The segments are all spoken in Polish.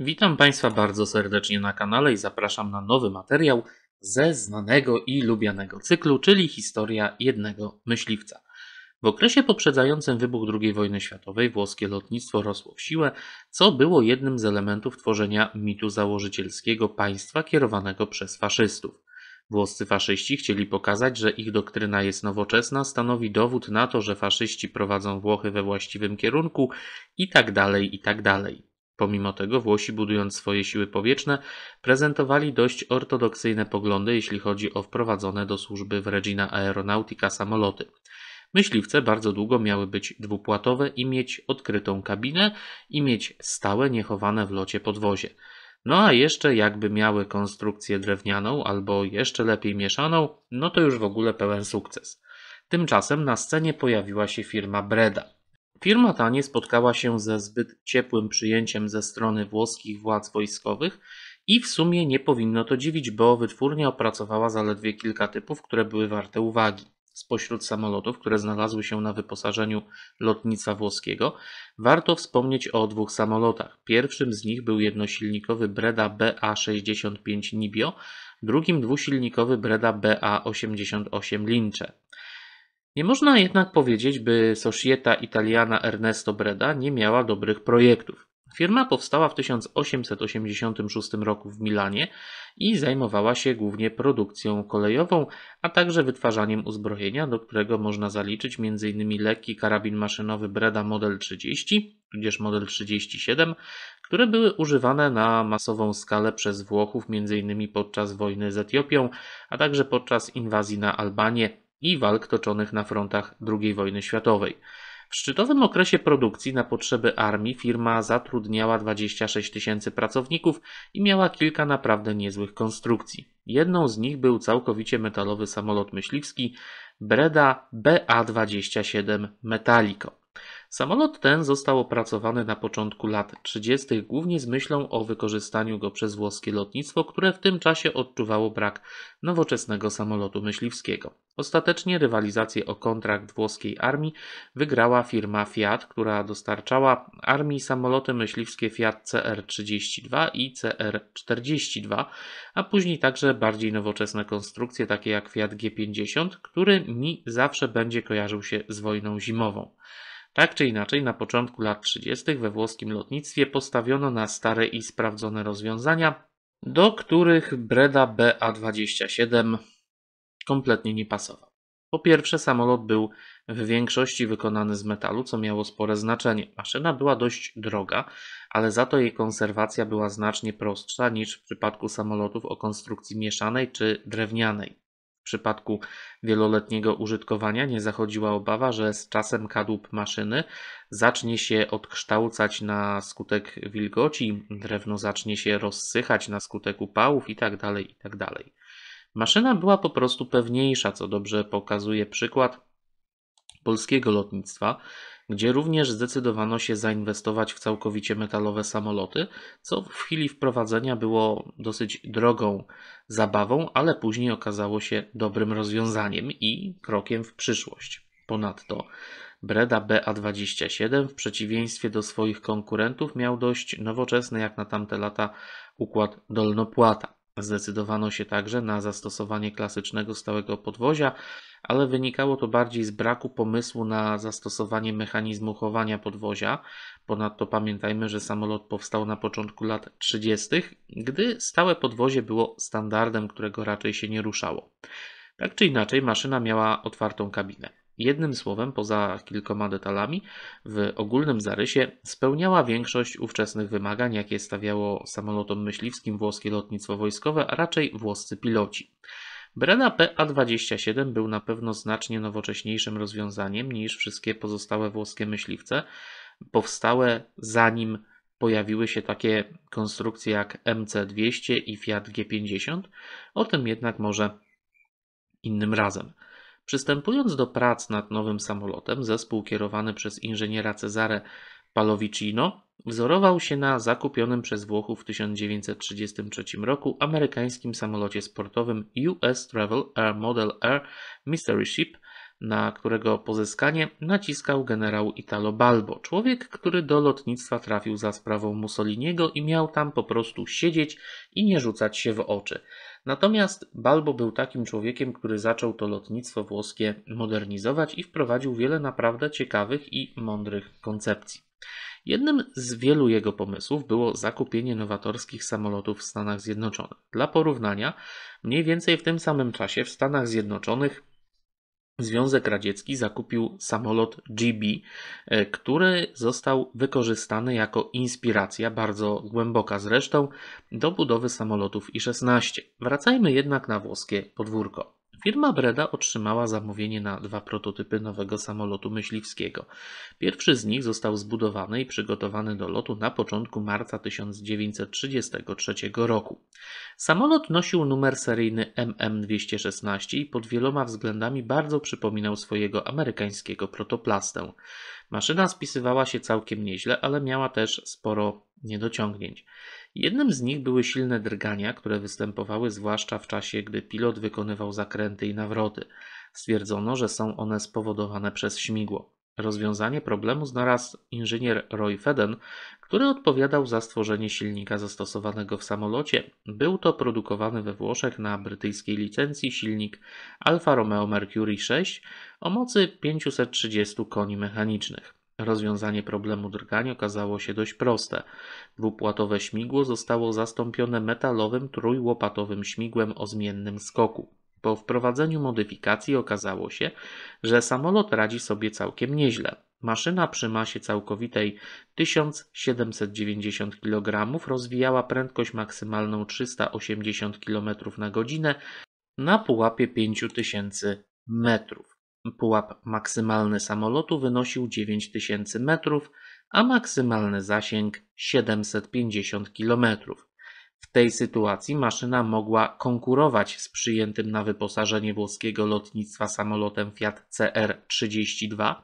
Witam Państwa bardzo serdecznie na kanale i zapraszam na nowy materiał ze znanego i lubianego cyklu, czyli historia jednego myśliwca. W okresie poprzedzającym wybuch II wojny światowej włoskie lotnictwo rosło w siłę, co było jednym z elementów tworzenia mitu założycielskiego państwa kierowanego przez faszystów. Włoscy faszyści chcieli pokazać, że ich doktryna jest nowoczesna, stanowi dowód na to, że faszyści prowadzą Włochy we właściwym kierunku itd. Tak dalej. Tak Pomimo tego Włosi, budując swoje siły powietrzne, prezentowali dość ortodoksyjne poglądy, jeśli chodzi o wprowadzone do służby w Regina Aeronautica samoloty. Myśliwce bardzo długo miały być dwupłatowe i mieć odkrytą kabinę i mieć stałe, niechowane w locie podwozie. No a jeszcze jakby miały konstrukcję drewnianą albo jeszcze lepiej mieszaną, no to już w ogóle pełen sukces. Tymczasem na scenie pojawiła się firma Breda. Firma ta nie spotkała się ze zbyt ciepłym przyjęciem ze strony włoskich władz wojskowych i w sumie nie powinno to dziwić, bo wytwórnia opracowała zaledwie kilka typów, które były warte uwagi. Spośród samolotów, które znalazły się na wyposażeniu lotnictwa włoskiego, warto wspomnieć o dwóch samolotach. Pierwszym z nich był jednosilnikowy Breda BA-65 Nibio, drugim dwusilnikowy Breda BA-88 Lincze. Nie można jednak powiedzieć, by Societa Italiana Ernesto Breda nie miała dobrych projektów. Firma powstała w 1886 roku w Milanie i zajmowała się głównie produkcją kolejową, a także wytwarzaniem uzbrojenia, do którego można zaliczyć m.in. lekki karabin maszynowy Breda Model 30, tudzież Model 37, które były używane na masową skalę przez Włochów m.in. podczas wojny z Etiopią, a także podczas inwazji na Albanię i walk toczonych na frontach II wojny światowej. W szczytowym okresie produkcji na potrzeby armii firma zatrudniała 26 tysięcy pracowników i miała kilka naprawdę niezłych konstrukcji. Jedną z nich był całkowicie metalowy samolot myśliwski Breda BA-27 Metallico. Samolot ten został opracowany na początku lat 30., głównie z myślą o wykorzystaniu go przez włoskie lotnictwo, które w tym czasie odczuwało brak nowoczesnego samolotu myśliwskiego. Ostatecznie rywalizację o kontrakt włoskiej armii wygrała firma Fiat, która dostarczała armii samoloty myśliwskie Fiat CR-32 i CR-42, a później także bardziej nowoczesne konstrukcje takie jak Fiat G50, który mi zawsze będzie kojarzył się z wojną zimową. Tak czy inaczej, na początku lat 30. we włoskim lotnictwie postawiono na stare i sprawdzone rozwiązania, do których Breda BA-27 kompletnie nie pasował. Po pierwsze, samolot był w większości wykonany z metalu, co miało spore znaczenie. Maszyna była dość droga, ale za to jej konserwacja była znacznie prostsza niż w przypadku samolotów o konstrukcji mieszanej czy drewnianej przypadku wieloletniego użytkowania nie zachodziła obawa, że z czasem kadłub maszyny zacznie się odkształcać na skutek wilgoci, drewno zacznie się rozsychać na skutek upałów itd. Tak itd. Tak Maszyna była po prostu pewniejsza, co dobrze pokazuje przykład polskiego lotnictwa, gdzie również zdecydowano się zainwestować w całkowicie metalowe samoloty, co w chwili wprowadzenia było dosyć drogą zabawą, ale później okazało się dobrym rozwiązaniem i krokiem w przyszłość. Ponadto Breda BA27 w przeciwieństwie do swoich konkurentów miał dość nowoczesny jak na tamte lata układ dolnopłata. Zdecydowano się także na zastosowanie klasycznego stałego podwozia ale wynikało to bardziej z braku pomysłu na zastosowanie mechanizmu chowania podwozia. Ponadto pamiętajmy, że samolot powstał na początku lat 30., gdy stałe podwozie było standardem, którego raczej się nie ruszało. Tak czy inaczej, maszyna miała otwartą kabinę. Jednym słowem, poza kilkoma detalami, w ogólnym zarysie spełniała większość ówczesnych wymagań, jakie stawiało samolotom myśliwskim włoskie lotnictwo wojskowe, a raczej włoscy piloci. Breda PA27 był na pewno znacznie nowocześniejszym rozwiązaniem niż wszystkie pozostałe włoskie myśliwce powstałe zanim pojawiły się takie konstrukcje jak MC200 i Fiat G50. O tym jednak może innym razem. Przystępując do prac nad nowym samolotem, zespół kierowany przez inżyniera Cezare Palovicino wzorował się na zakupionym przez Włochów w 1933 roku amerykańskim samolocie sportowym US Travel Air Model Air Mystery Ship na którego pozyskanie naciskał generał Italo Balbo, człowiek, który do lotnictwa trafił za sprawą Mussoliniego i miał tam po prostu siedzieć i nie rzucać się w oczy. Natomiast Balbo był takim człowiekiem, który zaczął to lotnictwo włoskie modernizować i wprowadził wiele naprawdę ciekawych i mądrych koncepcji. Jednym z wielu jego pomysłów było zakupienie nowatorskich samolotów w Stanach Zjednoczonych. Dla porównania, mniej więcej w tym samym czasie w Stanach Zjednoczonych Związek Radziecki zakupił samolot GB, e, który został wykorzystany jako inspiracja, bardzo głęboka zresztą, do budowy samolotów I-16. Wracajmy jednak na włoskie podwórko. Firma Breda otrzymała zamówienie na dwa prototypy nowego samolotu myśliwskiego. Pierwszy z nich został zbudowany i przygotowany do lotu na początku marca 1933 roku. Samolot nosił numer seryjny MM216 i pod wieloma względami bardzo przypominał swojego amerykańskiego protoplastę. Maszyna spisywała się całkiem nieźle, ale miała też sporo niedociągnięć. Jednym z nich były silne drgania, które występowały zwłaszcza w czasie, gdy pilot wykonywał zakręty i nawroty. Stwierdzono, że są one spowodowane przez śmigło. Rozwiązanie problemu znalazł inżynier Roy Feden, który odpowiadał za stworzenie silnika zastosowanego w samolocie. Był to produkowany we Włoszech na brytyjskiej licencji silnik Alfa Romeo Mercury 6 o mocy 530 koni mechanicznych. Rozwiązanie problemu drgania okazało się dość proste. Dwupłatowe śmigło zostało zastąpione metalowym trójłopatowym śmigłem o zmiennym skoku. Po wprowadzeniu modyfikacji okazało się, że samolot radzi sobie całkiem nieźle. Maszyna przy masie całkowitej 1790 kg rozwijała prędkość maksymalną 380 km na godzinę na pułapie 5000 metrów. Pułap maksymalny samolotu wynosił 9000 metrów, a maksymalny zasięg 750 km. kilometrów. W tej sytuacji maszyna mogła konkurować z przyjętym na wyposażenie włoskiego lotnictwa samolotem Fiat CR-32,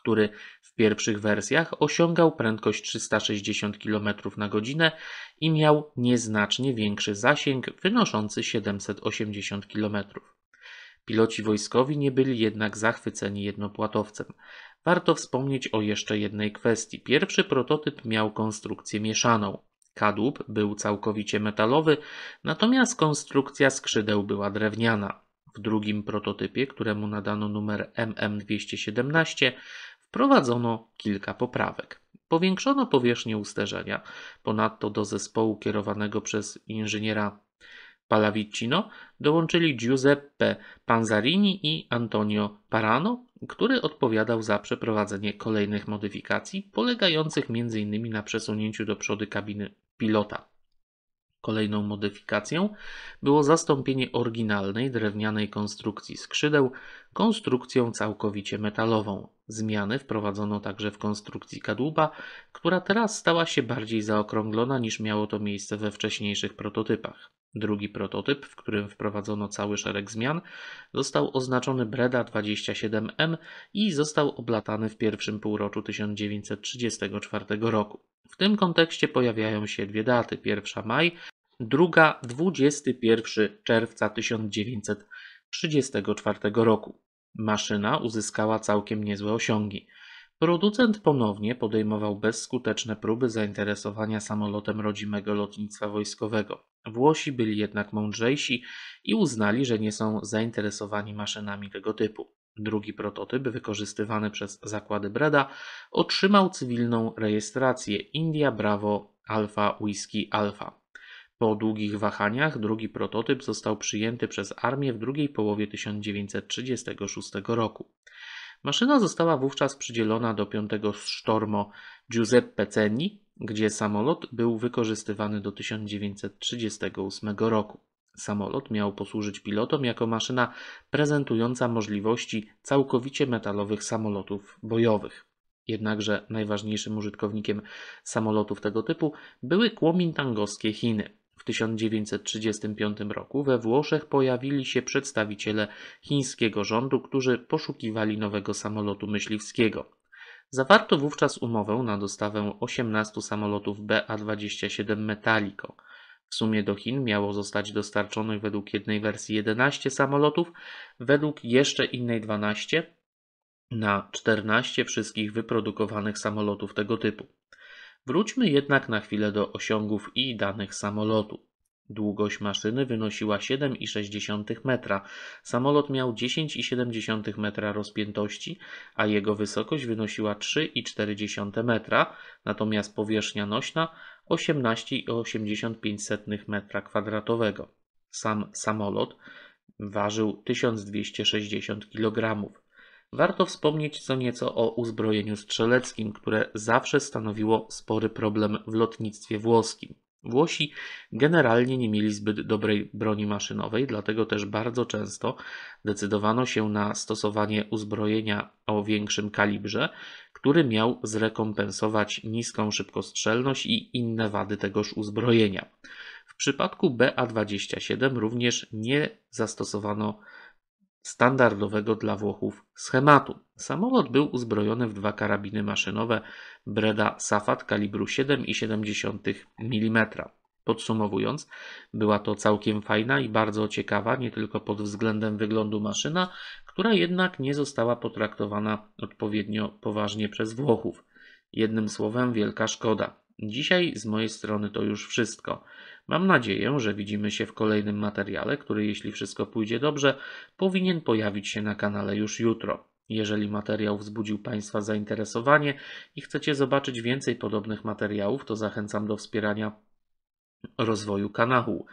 który w pierwszych wersjach osiągał prędkość 360 km na godzinę i miał nieznacznie większy zasięg wynoszący 780 km. Piloci wojskowi nie byli jednak zachwyceni jednopłatowcem. Warto wspomnieć o jeszcze jednej kwestii. Pierwszy prototyp miał konstrukcję mieszaną. Kadłub był całkowicie metalowy, natomiast konstrukcja skrzydeł była drewniana. W drugim prototypie, któremu nadano numer MM217, wprowadzono kilka poprawek. Powiększono powierzchnię usterzenia. Ponadto do zespołu kierowanego przez inżyniera Pallavicino dołączyli Giuseppe Panzarini i Antonio Parano, który odpowiadał za przeprowadzenie kolejnych modyfikacji, polegających m.in. na przesunięciu do przodu kabiny pilota. Kolejną modyfikacją było zastąpienie oryginalnej drewnianej konstrukcji skrzydeł konstrukcją całkowicie metalową. Zmiany wprowadzono także w konstrukcji kadłuba, która teraz stała się bardziej zaokrąglona niż miało to miejsce we wcześniejszych prototypach. Drugi prototyp, w którym wprowadzono cały szereg zmian, został oznaczony Breda 27M i został oblatany w pierwszym półroczu 1934 roku. W tym kontekście pojawiają się dwie daty: pierwsza maj, druga 21 czerwca 1934 roku. Maszyna uzyskała całkiem niezłe osiągi. Producent ponownie podejmował bezskuteczne próby zainteresowania samolotem rodzimego lotnictwa wojskowego. Włosi byli jednak mądrzejsi i uznali, że nie są zainteresowani maszynami tego typu. Drugi prototyp, wykorzystywany przez zakłady Breda, otrzymał cywilną rejestrację India Bravo Alpha Whisky Alpha. Po długich wahaniach drugi prototyp został przyjęty przez armię w drugiej połowie 1936 roku. Maszyna została wówczas przydzielona do 5 sztormo Giuseppe Ceni, gdzie samolot był wykorzystywany do 1938 roku. Samolot miał posłużyć pilotom jako maszyna prezentująca możliwości całkowicie metalowych samolotów bojowych. Jednakże najważniejszym użytkownikiem samolotów tego typu były tangowskie Chiny. W 1935 roku we Włoszech pojawili się przedstawiciele chińskiego rządu, którzy poszukiwali nowego samolotu myśliwskiego. Zawarto wówczas umowę na dostawę 18 samolotów BA-27 Metallico. W sumie do Chin miało zostać dostarczonych według jednej wersji 11 samolotów, według jeszcze innej 12 na 14 wszystkich wyprodukowanych samolotów tego typu. Wróćmy jednak na chwilę do osiągów i danych samolotu. Długość maszyny wynosiła 7,6 metra. Samolot miał 10,7 metra rozpiętości, a jego wysokość wynosiła 3,4 metra, natomiast powierzchnia nośna 18,85 metra kwadratowego. Sam samolot ważył 1260 kg. Warto wspomnieć co nieco o uzbrojeniu strzeleckim, które zawsze stanowiło spory problem w lotnictwie włoskim. Włosi generalnie nie mieli zbyt dobrej broni maszynowej, dlatego też bardzo często decydowano się na stosowanie uzbrojenia o większym kalibrze, który miał zrekompensować niską szybkostrzelność i inne wady tegoż uzbrojenia. W przypadku BA-27 również nie zastosowano standardowego dla Włochów schematu. Samolot był uzbrojony w dwa karabiny maszynowe Breda Safat kalibru 7,7 mm. Podsumowując, była to całkiem fajna i bardzo ciekawa, nie tylko pod względem wyglądu maszyna, która jednak nie została potraktowana odpowiednio poważnie przez Włochów. Jednym słowem, wielka szkoda. Dzisiaj z mojej strony to już wszystko. Mam nadzieję, że widzimy się w kolejnym materiale, który jeśli wszystko pójdzie dobrze, powinien pojawić się na kanale już jutro. Jeżeli materiał wzbudził Państwa zainteresowanie i chcecie zobaczyć więcej podobnych materiałów, to zachęcam do wspierania rozwoju kanału.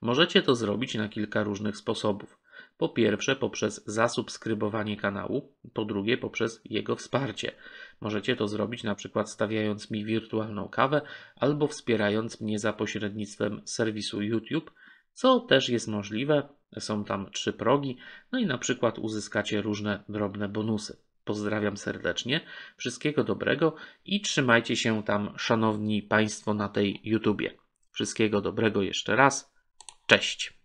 Możecie to zrobić na kilka różnych sposobów. Po pierwsze poprzez zasubskrybowanie kanału, po drugie poprzez jego wsparcie. Możecie to zrobić na przykład stawiając mi wirtualną kawę albo wspierając mnie za pośrednictwem serwisu YouTube, co też jest możliwe. Są tam trzy progi, no i na przykład uzyskacie różne drobne bonusy. Pozdrawiam serdecznie, wszystkiego dobrego i trzymajcie się tam, szanowni Państwo, na tej YouTubie. Wszystkiego dobrego jeszcze raz. Cześć!